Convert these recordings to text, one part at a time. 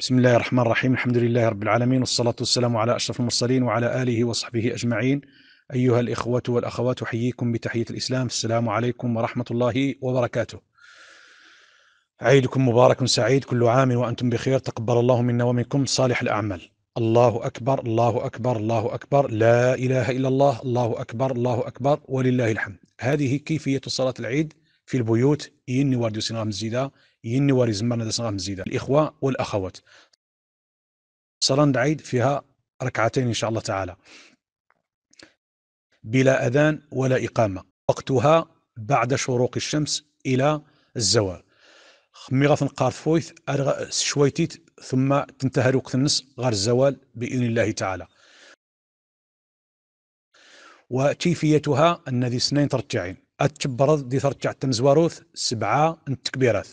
بسم الله الرحمن الرحيم الحمد لله رب العالمين والصلاة والسلام على أشرف المرسلين وعلى آله وصحبه أجمعين أيها الإخوة والأخوات أحييكم بتحية الإسلام السلام عليكم ورحمة الله وبركاته عيدكم مبارك سعيد كل عام وأنتم بخير تقبل الله منا ومنكم صالح الأعمال الله أكبر الله أكبر الله أكبر لا إله إلا الله الله أكبر الله أكبر ولله الحمد هذه كيفية صلاة العيد في البيوت يني واردو سنغام الزيدة يني واري زمان سنغام الزيدة الإخوة والأخوات صلاة العيد فيها ركعتين إن شاء الله تعالى بلا أذان ولا إقامة وقتها بعد شروق الشمس إلى الزوال مي غنقار فويث شويتيت ثم تنتهى وقت النص غير الزوال بإذن الله تعالى وكيفيتها أن ذي سنين ترجعين أتبرد دي ترجع تمزواروث سبعة التكبيرات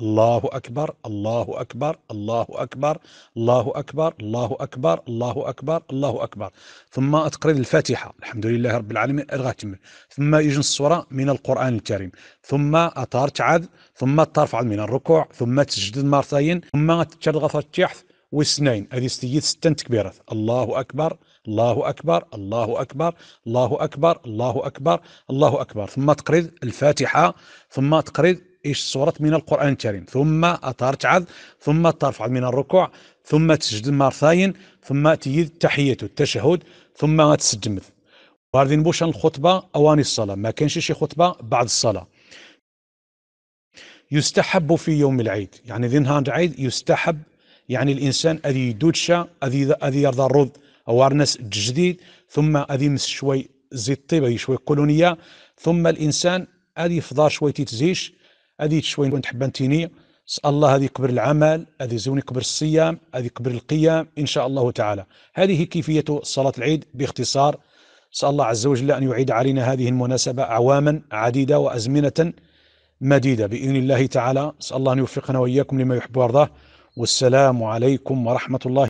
الله أكبر الله أكبر الله أكبر الله أكبر الله أكبر الله أكبر الله أكبر ثم تقرأ الفاتحة الحمد لله رب العالمين الغاتم ثم يجن الصورة من القرآن الكريم ثم أطار تعذ ثم ترفع من الركوع ثم تسجد مرتين ثم تشرغ تحت واثنين هذه ستيت ستة تكبيرات الله أكبر الله أكبر الله أكبر الله أكبر الله أكبر الله أكبر ثم تقرأ الفاتحة ثم تقرأ ايش صورت من القرآن الكريم ثم أتركعض ثم ترفع من الركوع ثم تسجد مرتين ثم تيد تحية التشهد ثم تسجد وهذه نبوش الخطبة أواني الصلاة ما كانش شي خطبة بعد الصلاة يستحب في يوم العيد يعني ذي نهار عيد يستحب يعني الإنسان أذي يدودشا أذي, أذي يرضى الرض ارنس جديد ثم أذي مس شوي زيت طيبة شوي قولونية ثم الإنسان أذي فضار شوي تيتزيش هذه شوين وانت انتيني اسال الله هذه كبر العمل هذه زوني كبر الصيام هذه كبر القيام ان شاء الله تعالى هذه كيفيه صلاه العيد باختصار اسال الله عز وجل ان يعيد علينا هذه المناسبه اعواما عديده وازمنه مديده باذن الله تعالى اسال الله ان يوفقنا واياكم لما يحب ويرضاه والسلام عليكم ورحمه الله